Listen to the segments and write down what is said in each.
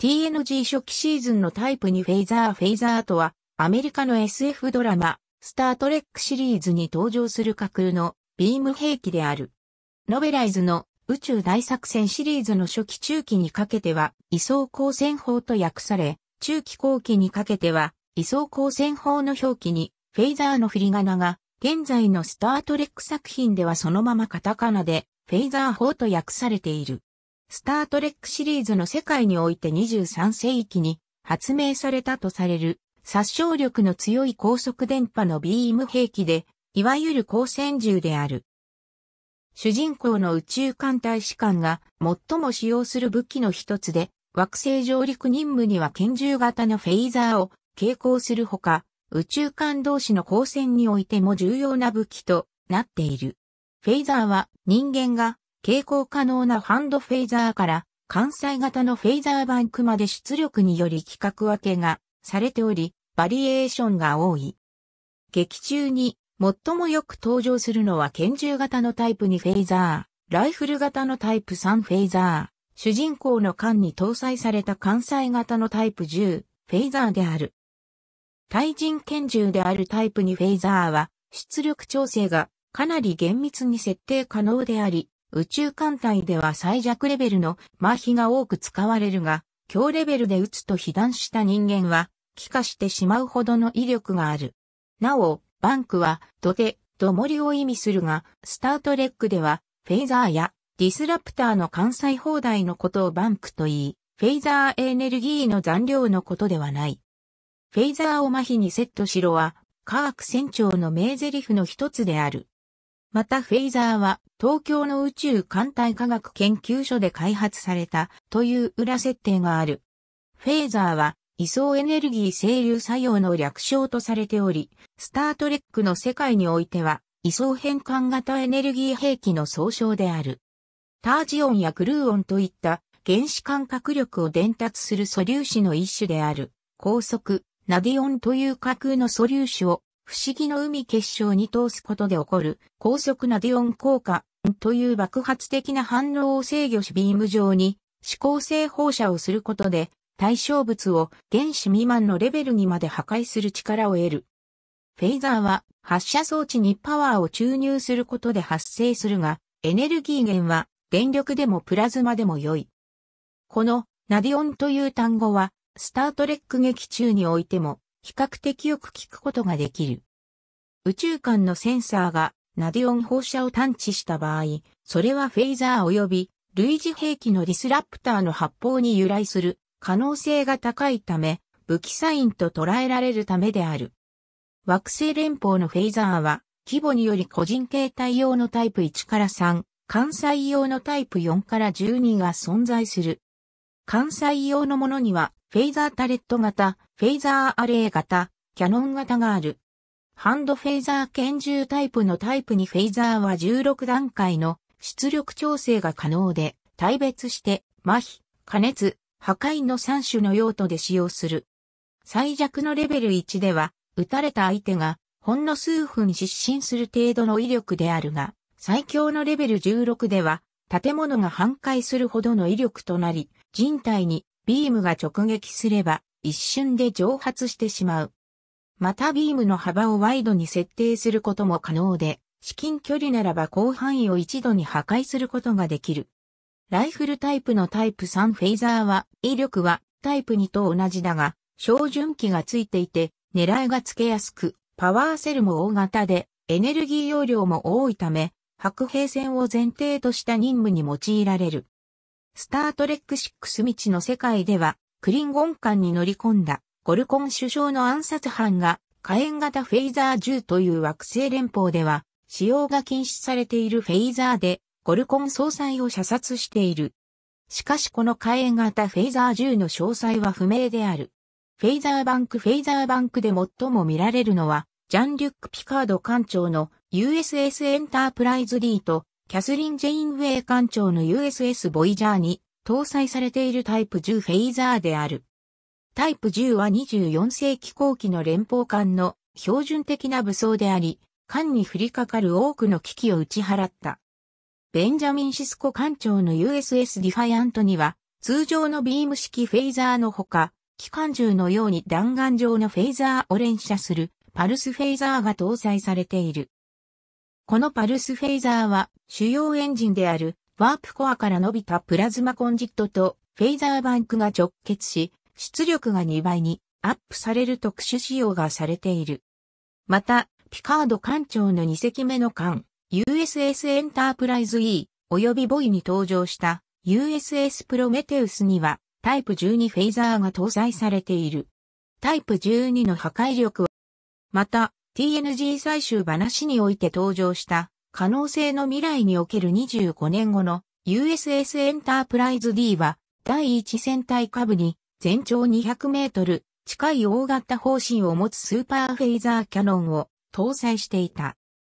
TNG 初期シーズンのタイプにフェイザーフェイザーとは、アメリカの SF ドラマ、スタートレックシリーズに登場する架空のビーム兵器である。ノベライズの宇宙大作戦シリーズの初期中期にかけては、位相光線法と訳され、中期後期にかけては、位相光線法の表記に、フェイザーの振り仮名が、現在のスタートレック作品ではそのままカタカナで、フェイザー法と訳されている。スタートレックシリーズの世界において23世紀に発明されたとされる殺傷力の強い高速電波のビーム兵器で、いわゆる光線銃である。主人公の宇宙艦隊士官が最も使用する武器の一つで、惑星上陸任務には拳銃型のフェイザーを携行するほか、宇宙艦同士の光線においても重要な武器となっている。フェイザーは人間が携行可能なハンドフェイザーから関西型のフェイザーバンクまで出力により規格分けがされており、バリエーションが多い。劇中に最もよく登場するのは拳銃型のタイプ2フェイザー、ライフル型のタイプ3フェイザー、主人公の間に搭載された関西型のタイプ10、フェイザーである。対人拳銃であるタイプ2フェイザーは出力調整がかなり厳密に設定可能であり、宇宙艦隊では最弱レベルの麻痺が多く使われるが、強レベルで撃つと被弾した人間は、帰化してしまうほどの威力がある。なお、バンクは、土手、土森を意味するが、スタートレックでは、フェイザーや、ディスラプターの関西放題のことをバンクと言い、フェイザーエネルギーの残量のことではない。フェイザーを麻痺にセットしろは、科学船長の名台詞の一つである。またフェイザーは東京の宇宙艦隊科学研究所で開発されたという裏設定がある。フェイザーは位相エネルギー整流作用の略称とされており、スタートレックの世界においては位相変換型エネルギー兵器の総称である。タージオンやクルーオンといった原子間隔力を伝達する素粒子の一種である高速ナディオンという架空の素粒子を不思議の海結晶に通すことで起こる高速なディオン効果という爆発的な反応を制御しビーム上に指向性放射をすることで対象物を原子未満のレベルにまで破壊する力を得る。フェイザーは発射装置にパワーを注入することで発生するが、エネルギー源は電力でもプラズマでも良い。このナディオンという単語はスタートレック劇中においても比較的よく聞くことができる。宇宙間のセンサーがナディオン放射を探知した場合、それはフェイザー及び類似兵器のディスラプターの発砲に由来する可能性が高いため、武器サインと捉えられるためである。惑星連邦のフェイザーは、規模により個人形態用のタイプ1から3、関西用のタイプ4から12が存在する。関西用のものにはフェイザータレット型、フェイザーアレイ型、キャノン型がある。ハンドフェイザー拳銃タイプのタイプにフェイザーは16段階の出力調整が可能で、対別して、麻痺、加熱、破壊の3種の用途で使用する。最弱のレベル1では、撃たれた相手が、ほんの数分失神する程度の威力であるが、最強のレベル16では、建物が半壊するほどの威力となり、人体にビームが直撃すれば一瞬で蒸発してしまう。またビームの幅をワイドに設定することも可能で、至近距離ならば広範囲を一度に破壊することができる。ライフルタイプのタイプ3フェイザーは、威力はタイプ2と同じだが、照準器がついていて、狙いがつけやすく、パワーセルも大型で、エネルギー容量も多いため、白兵戦を前提とした任務に用いられる。スタートレック6未知の世界では、クリンゴン艦に乗り込んだ、ゴルコン首相の暗殺犯が、火炎型フェイザー10という惑星連邦では、使用が禁止されているフェイザーで、ゴルコン総裁を射殺している。しかしこの火炎型フェイザー10の詳細は不明である。フェイザーバンクフェイザーバンクで最も見られるのは、ジャンリュック・ピカード艦長の USS エンタープライズ D とキャスリン・ジェインウェイ艦長の USS ボイジャーに搭載されているタイプ10フェイザーである。タイプ10は24世紀後期の連邦艦の標準的な武装であり、艦に降りかかる多くの危機を打ち払った。ベンジャミン・シスコ艦長の USS ディファイアントには、通常のビーム式フェイザーのほか、機関銃のように弾丸状のフェイザーを連射するパルスフェイザーが搭載されている。このパルスフェイザーは主要エンジンであるワープコアから伸びたプラズマコンジットとフェイザーバンクが直結し、出力が2倍にアップされる特殊仕様がされている。また、ピカード艦長の2隻目の艦、USS エンタープライズ E 及びボイに登場した USS プロメテウスにはタイプ12フェイザーが搭載されている。タイプ12の破壊力は、また、TNG 最終話において登場した可能性の未来における25年後の USS エンタープライズ D は第一戦隊下部に全長200メートル近い大型方針を持つスーパーフェイザーキャノンを搭載していた。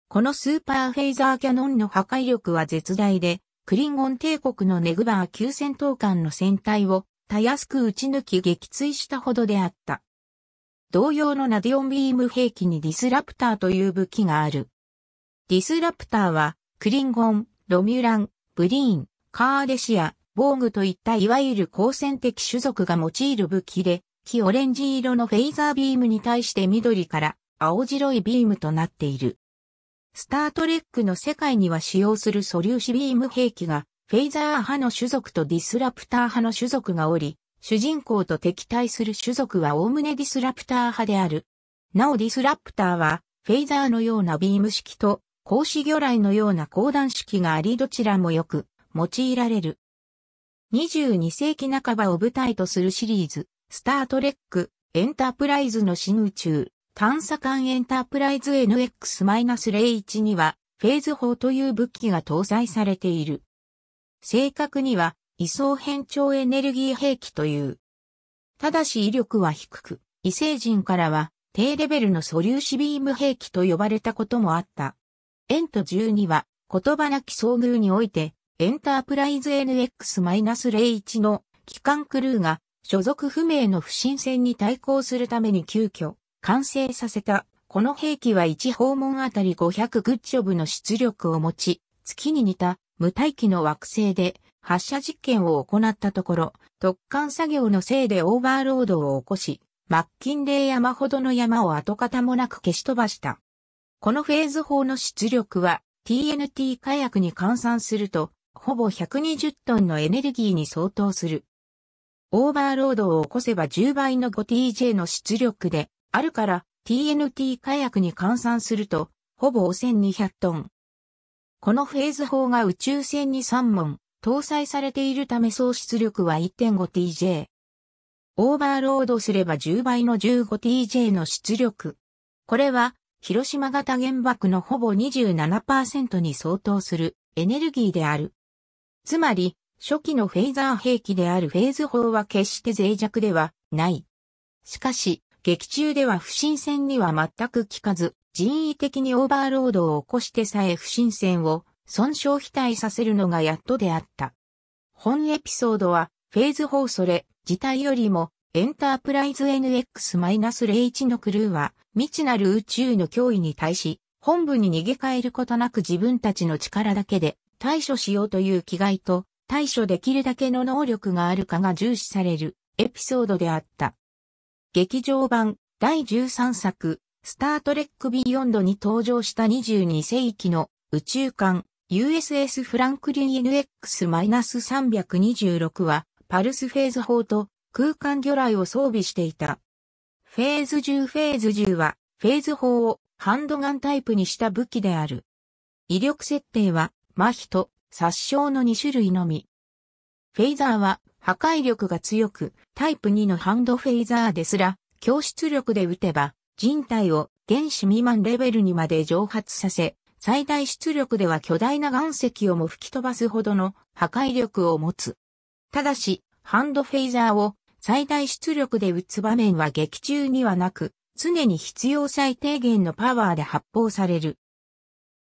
このスーパーフェイザーキャノンの破壊力は絶大で、クリンゴン帝国のネグバー級戦闘艦の船体をたやすく撃ち抜き撃墜したほどであった。同様のナディオンビーム兵器にディスラプターという武器がある。ディスラプターは、クリンゴン、ロミュラン、ブリーン、カーデシア、防具といったいわゆる光線的種族が用いる武器で、木オレンジ色のフェイザービームに対して緑から青白いビームとなっている。スタートレックの世界には使用する素粒子ビーム兵器が、フェイザー派の種族とディスラプター派の種族がおり、主人公と敵対する種族は概ねディスラプター派である。なおディスラプターは、フェイザーのようなビーム式と、格子魚雷のような高弾式がありどちらもよく用いられる。22世紀半ばを舞台とするシリーズ、スタートレック、エンタープライズの新宇宙、探査艦エンタープライズ NX-01 には、フェーズ砲という武器が搭載されている。正確には、位相変調エネルギー兵器という。ただし威力は低く、異星人からは低レベルの素粒子ビーム兵器と呼ばれたこともあった。エント12は言葉なき遭遇において、エンタープライズ NX-01 の機関クルーが所属不明の不審船に対抗するために急遽完成させた。この兵器は1訪問あたり500グッジョブの出力を持ち、月に似た無大気の惑星で発射実験を行ったところ、突貫作業のせいでオーバーロードを起こし、マッキンレイ山ほどの山を跡形もなく消し飛ばした。このフェーズ砲の出力は TNT 火薬に換算すると、ほぼ120トンのエネルギーに相当する。オーバーロードを起こせば10倍の 5TJ の出力で、あるから TNT 火薬に換算すると、ほぼ1200トン。このフェーズ砲が宇宙船に3問、搭載されているため総出力は 1.5TJ。オーバーロードすれば10倍の 15TJ の出力。これは、広島型原爆のほぼ27%に相当するエネルギーである。つまり、初期のフェイザー兵器であるフェーズ砲は決して脆弱ではない。しかし、劇中では不審船には全く効かず、人為的にオーバーロードを起こしてさえ不審船を損傷非対させるのがやっとであった。本エピソードは、フェーズ4それ、自体よりも、エンタープライズ NX-01 のクルーは、未知なる宇宙の脅威に対し、本部に逃げ帰ることなく自分たちの力だけで対処しようという気概と、対処できるだけの能力があるかが重視されるエピソードであった。劇場版第13作、スタートレックビヨンドに登場した22世紀の宇宙艦 USS フランクリン NX-326 はパルスフェーズ砲と空間魚雷を装備していた。フェーズ10フェーズ10はフェーズ砲をハンドガンタイプにした武器である。威力設定は麻痺と殺傷の2種類のみ。フェイザーは破壊力が強くタイプ2のハンドフェイザーですら強出力で撃てば人体を原子未満レベルにまで蒸発させ最大出力では巨大な岩石をも吹き飛ばすほどの破壊力を持つ。ただし、ハンドフェイザーを最大出力で撃つ場面は劇中にはなく、常に必要最低限のパワーで発砲される。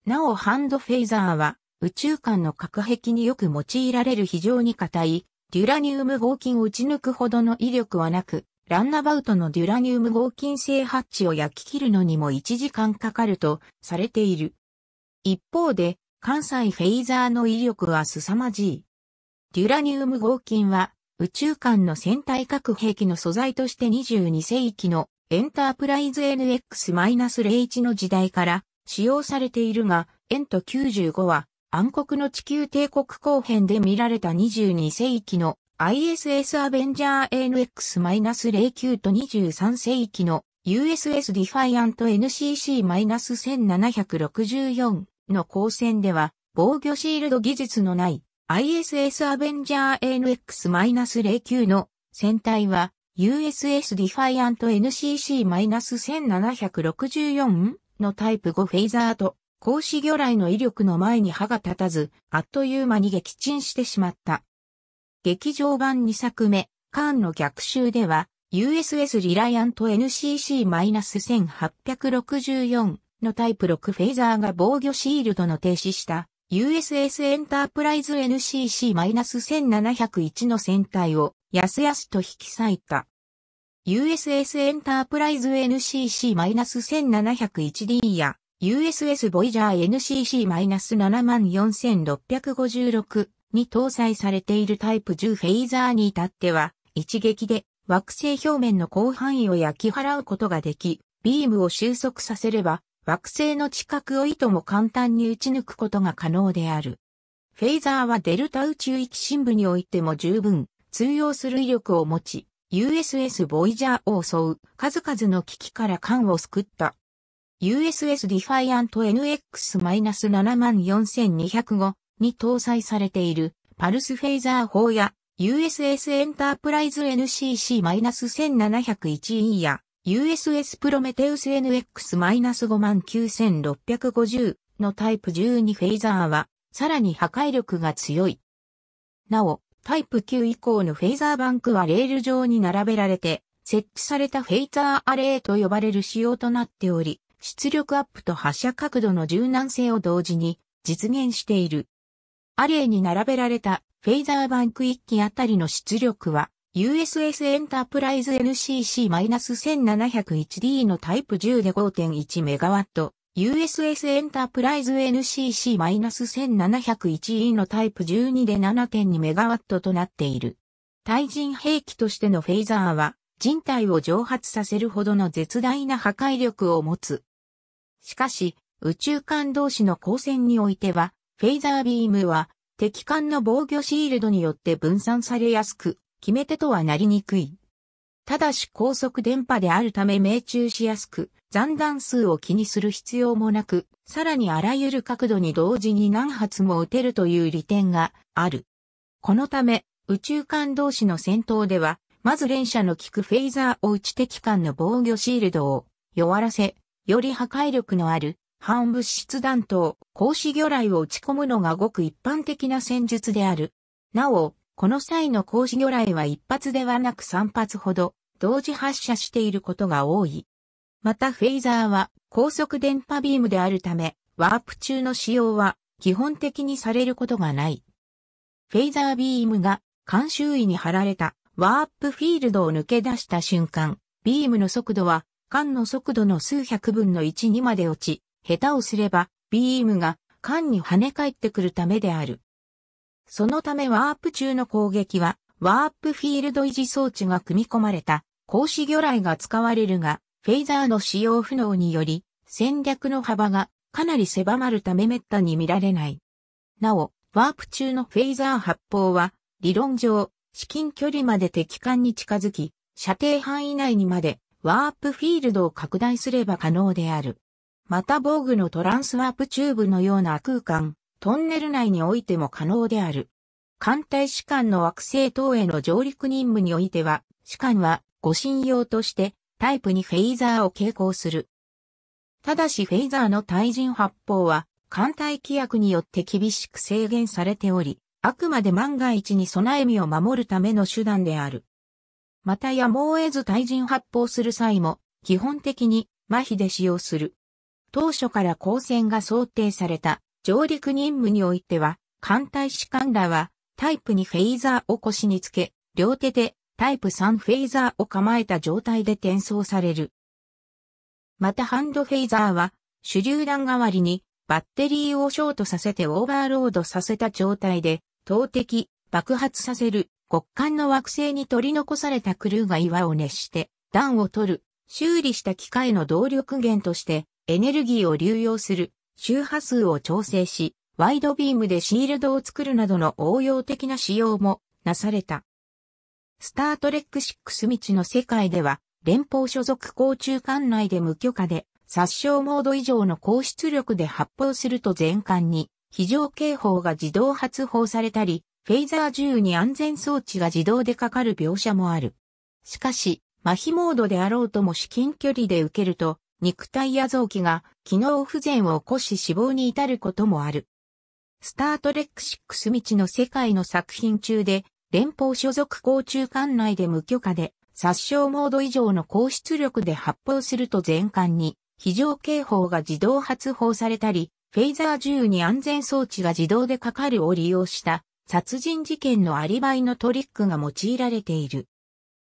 なおハンドフェイザーは宇宙間の隔壁によく用いられる非常に硬いデュラニウム合金を打ち抜くほどの威力はなく、ランナバウトのデュラニウム合金製ハッチを焼き切るのにも1時間かかるとされている。一方で、関西フェイザーの威力は凄まじい。デュラニウム合金は、宇宙間の戦隊核兵器の素材として22世紀のエンタープライズ NX-01 の時代から使用されているが、エント95は暗黒の地球帝国後編で見られた22世紀の ISS アベンジャー NX-09 と23世紀の USS ディファイアント NCC-1764 の光線では防御シールド技術のない ISS アベンジャー NX-09 の船体は USS ディファイアント NCC-1764 のタイプ5フェイザーと格子魚雷の威力の前に歯が立たず、あっという間に撃沈してしまった。劇場版2作目、カーンの逆襲では、USS リライアント NCC-1864 のタイプ6フェイザーが防御シールドの停止した USS エンタープライズ NCC-1701 の船体をやすやすと引き裂いた。USS エンタープライズ NCC-1701D や USS ボイジャー NCC-74656 に搭載されているタイプ10フェイザーに至っては一撃で惑星表面の広範囲を焼き払うことができ、ビームを収束させれば惑星の近くをいとも簡単に打ち抜くことが可能である。フェイザーはデルタ宇宙域深部においても十分通用する威力を持ち、USS ボイジャーを襲う数々の危機から艦を救った。USS ディファイアント NX-74205 に搭載されているパルスフェイザー砲や USS エンタープライズ NCC-1701E や USS プロメテウス NX-59650 のタイプ12フェイザーは、さらに破壊力が強い。なお、タイプ9以降のフェイザーバンクはレール上に並べられて、設置されたフェイザーアレイと呼ばれる仕様となっており、出力アップと発射角度の柔軟性を同時に実現している。アレイに並べられたフェイザーバンク1機あたりの出力は USS エンタープライズ NCC-1701D のタイプ10で 5.1MW、USS エンタープライズ NCC-1701E のタイプ12で 7.2MW となっている。対人兵器としてのフェイザーは、人体を蒸発させるほどの絶大な破壊力を持つ。しかし、宇宙艦同士の交戦においては、フェイザービームは、敵艦の防御シールドによって分散されやすく、決め手とはなりにくい。ただし高速電波であるため命中しやすく、残弾数を気にする必要もなく、さらにあらゆる角度に同時に何発も撃てるという利点がある。このため、宇宙間同士の戦闘では、まず連射の効くフェイザーを打ち敵艦の防御シールドを弱らせ、より破壊力のある反物質弾頭、格子魚雷を打ち込むのがごく一般的な戦術である。なお、この際の工事魚雷は一発ではなく三発ほど同時発射していることが多い。またフェイザーは高速電波ビームであるため、ワープ中の使用は基本的にされることがない。フェイザービームが監修囲に貼られたワープフィールドを抜け出した瞬間、ビームの速度は缶の速度の数百分の1にまで落ち、下手をすればビームが缶に跳ね返ってくるためである。そのためワープ中の攻撃は、ワープフィールド維持装置が組み込まれた、格子魚雷が使われるが、フェイザーの使用不能により、戦略の幅がかなり狭まるため滅多に見られない。なお、ワープ中のフェイザー発砲は、理論上、至近距離まで敵艦に近づき、射程範囲内にまでワープフィールドを拡大すれば可能である。また防具のトランスワープチューブのような空間、トンネル内においても可能である。艦隊士官の惑星等への上陸任務においては、士官は護身用としてタイプにフェイザーを携行する。ただしフェイザーの対人発砲は、艦隊規約によって厳しく制限されており、あくまで万が一に備え身を守るための手段である。またやむを得ず対人発砲する際も、基本的に麻痺で使用する。当初から光線が想定された上陸任務においては、艦隊士官らは、タイプ2フェイザーを腰につけ、両手でタイプ3フェイザーを構えた状態で転送される。またハンドフェイザーは、手榴弾代わりにバッテリーをショートさせてオーバーロードさせた状態で、投擲、爆発させる、極寒の惑星に取り残されたクルーが岩を熱して、弾を取る、修理した機械の動力源として、エネルギーを流用する、周波数を調整し、ワイドビームでシールドを作るなどの応用的な使用もなされた。スタートレック6未知の世界では、連邦所属航中管内で無許可で、殺傷モード以上の高出力で発砲すると全艦に、非常警報が自動発砲されたり、フェイザー銃に安全装置が自動でかかる描写もある。しかし、麻痺モードであろうとも至近距離で受けると、肉体や臓器が機能不全を起こし死亡に至ることもある。スタートレック6未知の世界の作品中で、連邦所属航中管内で無許可で、殺傷モード以上の高出力で発砲すると全館に、非常警報が自動発砲されたり、フェイザー銃に安全装置が自動でかかるを利用した殺人事件のアリバイのトリックが用いられている。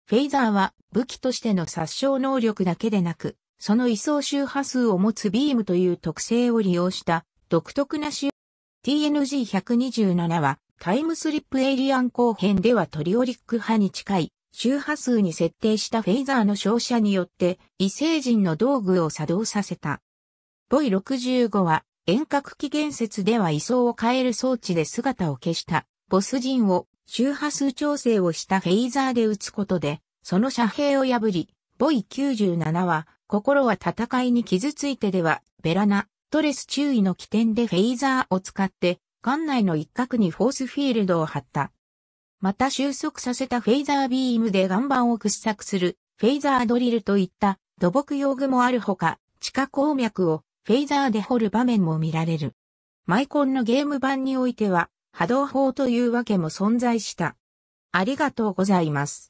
フェイザーは武器としての殺傷能力だけでなく、その位相周波数を持つビームという特性を利用した独特な波数。TNG127 はタイムスリップエイリアン後編ではトリオリック波に近い周波数に設定したフェイザーの照射によって異星人の道具を作動させた。ボイ65は遠隔機源説では位相を変える装置で姿を消したボス人を周波数調整をしたフェイザーで撃つことでその遮蔽を破り、ボイ97は心は戦いに傷ついてでは、ベラナ、トレス注意の起点でフェイザーを使って、艦内の一角にフォースフィールドを張った。また収束させたフェイザービームで岩盤を掘削する、フェイザードリルといった土木用具もあるほか、地下鉱脈をフェイザーで掘る場面も見られる。マイコンのゲーム版においては、波動砲というわけも存在した。ありがとうございます。